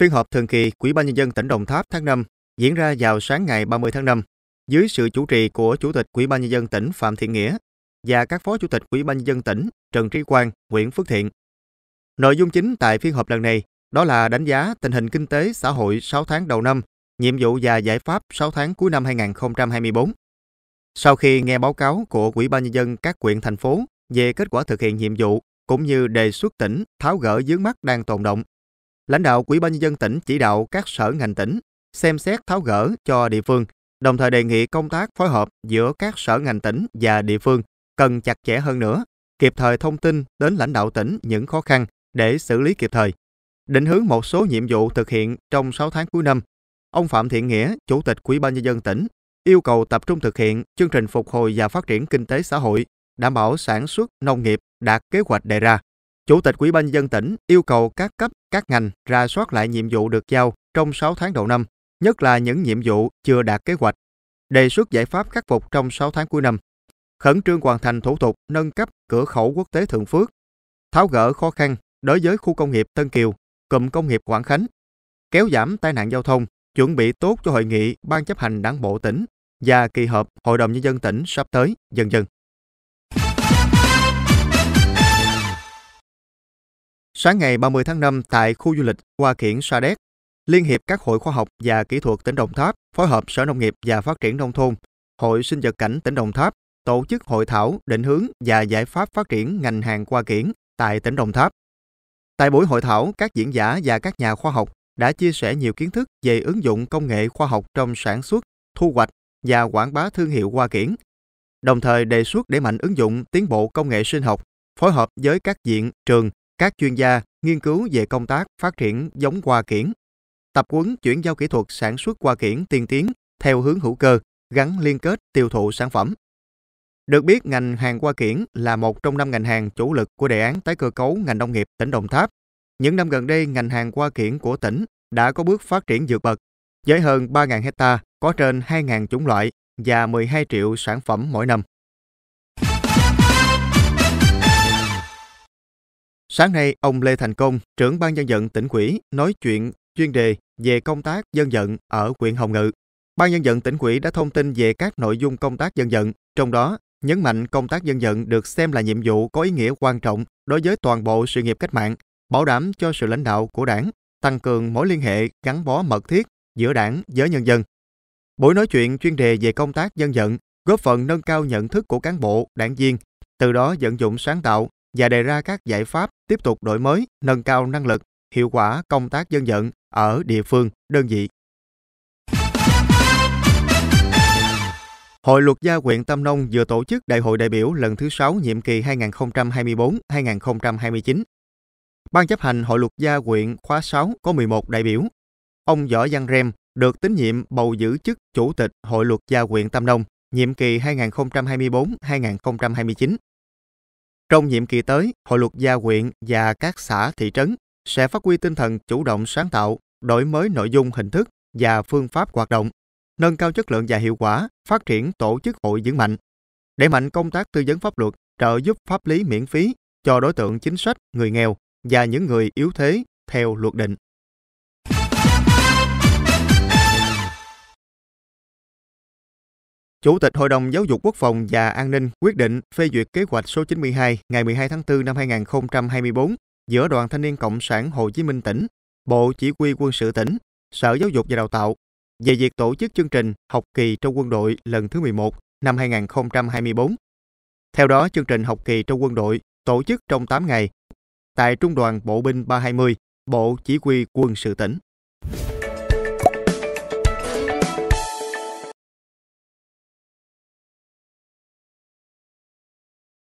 Phiên họp thường kỳ Quỹ ban nhân dân tỉnh Đồng Tháp tháng 5 diễn ra vào sáng ngày 30 tháng 5 dưới sự chủ trì của Chủ tịch Quỹ ban nhân dân tỉnh Phạm Thiện Nghĩa và các phó chủ tịch Quỹ ban nhân dân tỉnh Trần Trí Quang, Nguyễn Phước Thiện. Nội dung chính tại phiên họp lần này đó là đánh giá tình hình kinh tế xã hội 6 tháng đầu năm, nhiệm vụ và giải pháp 6 tháng cuối năm 2024. Sau khi nghe báo cáo của Quỹ ban nhân dân các quyện thành phố về kết quả thực hiện nhiệm vụ cũng như đề xuất tỉnh tháo gỡ vướng mắt đang tồn động lãnh đạo Quỹ ban nhân dân tỉnh chỉ đạo các sở ngành tỉnh xem xét tháo gỡ cho địa phương, đồng thời đề nghị công tác phối hợp giữa các sở ngành tỉnh và địa phương cần chặt chẽ hơn nữa, kịp thời thông tin đến lãnh đạo tỉnh những khó khăn để xử lý kịp thời. Định hướng một số nhiệm vụ thực hiện trong 6 tháng cuối năm, ông Phạm Thiện Nghĩa, Chủ tịch Quỹ ban nhân dân tỉnh, yêu cầu tập trung thực hiện chương trình phục hồi và phát triển kinh tế xã hội, đảm bảo sản xuất nông nghiệp đạt kế hoạch đề ra. Chủ tịch Ủy ban dân tỉnh yêu cầu các cấp, các ngành ra soát lại nhiệm vụ được giao trong 6 tháng đầu năm, nhất là những nhiệm vụ chưa đạt kế hoạch, đề xuất giải pháp khắc phục trong 6 tháng cuối năm, khẩn trương hoàn thành thủ tục nâng cấp cửa khẩu quốc tế Thượng Phước, tháo gỡ khó khăn đối với khu công nghiệp Tân Kiều, cụm công nghiệp Quảng Khánh, kéo giảm tai nạn giao thông, chuẩn bị tốt cho hội nghị Ban chấp hành Đảng bộ tỉnh và kỳ họp Hội đồng nhân dân tỉnh sắp tới, dần dần. Sáng ngày 30 tháng 5 tại khu du lịch Hoa Kiển Sa Đéc, Liên hiệp các hội khoa học và kỹ thuật tỉnh Đồng Tháp phối hợp Sở Nông nghiệp và Phát triển Nông thôn, Hội sinh vật cảnh tỉnh Đồng Tháp tổ chức hội thảo định hướng và giải pháp phát triển ngành hàng hoa kiển tại tỉnh Đồng Tháp. Tại buổi hội thảo, các diễn giả và các nhà khoa học đã chia sẻ nhiều kiến thức về ứng dụng công nghệ khoa học trong sản xuất, thu hoạch và quảng bá thương hiệu hoa kiển, đồng thời đề xuất để mạnh ứng dụng tiến bộ công nghệ sinh học phối hợp với các viện, trường các chuyên gia nghiên cứu về công tác phát triển giống hoa kiển, tập huấn chuyển giao kỹ thuật sản xuất hoa kiển tiên tiến theo hướng hữu cơ, gắn liên kết tiêu thụ sản phẩm. Được biết, ngành hàng hoa kiển là một trong năm ngành hàng chủ lực của đề án tái cơ cấu ngành nông nghiệp tỉnh Đồng Tháp. Những năm gần đây, ngành hàng hoa kiển của tỉnh đã có bước phát triển vượt bậc, với hơn 3.000 hecta có trên 2.000 chủng loại và 12 triệu sản phẩm mỗi năm. Sáng nay, ông Lê Thành Công, trưởng ban dân vận tỉnh ủy, nói chuyện chuyên đề về công tác dân vận ở huyện Hồng Ngự. Ban dân vận tỉnh ủy đã thông tin về các nội dung công tác dân vận, trong đó nhấn mạnh công tác dân vận được xem là nhiệm vụ có ý nghĩa quan trọng đối với toàn bộ sự nghiệp cách mạng, bảo đảm cho sự lãnh đạo của đảng, tăng cường mối liên hệ gắn bó mật thiết giữa đảng với nhân dân. Buổi nói chuyện chuyên đề về công tác dân vận góp phần nâng cao nhận thức của cán bộ, đảng viên, từ đó vận dụng sáng tạo, và đề ra các giải pháp tiếp tục đổi mới, nâng cao năng lực, hiệu quả công tác dân vận ở địa phương, đơn vị. Hội luật gia huyện Tam Nông vừa tổ chức Đại hội đại biểu lần thứ 6 nhiệm kỳ 2024-2029. Ban chấp hành Hội luật gia huyện khóa 6 có 11 đại biểu. Ông Võ Văn Rem được tín nhiệm bầu giữ chức Chủ tịch Hội luật gia huyện Tam Nông nhiệm kỳ 2024-2029 trong nhiệm kỳ tới, Hội luật gia huyện và các xã thị trấn sẽ phát huy tinh thần chủ động sáng tạo, đổi mới nội dung hình thức và phương pháp hoạt động, nâng cao chất lượng và hiệu quả, phát triển tổ chức hội vững mạnh, đẩy mạnh công tác tư vấn pháp luật, trợ giúp pháp lý miễn phí cho đối tượng chính sách, người nghèo và những người yếu thế theo luật định. Chủ tịch Hội đồng Giáo dục Quốc phòng và An ninh quyết định phê duyệt kế hoạch số 92 ngày 12 tháng 4 năm 2024 giữa Đoàn Thanh niên Cộng sản Hồ Chí Minh tỉnh, Bộ Chỉ huy Quân sự tỉnh, Sở Giáo dục và Đào tạo về việc tổ chức chương trình học kỳ trong quân đội lần thứ 11 năm 2024. Theo đó, chương trình học kỳ trong quân đội tổ chức trong 8 ngày tại Trung đoàn Bộ binh 320, Bộ Chỉ huy Quân sự tỉnh.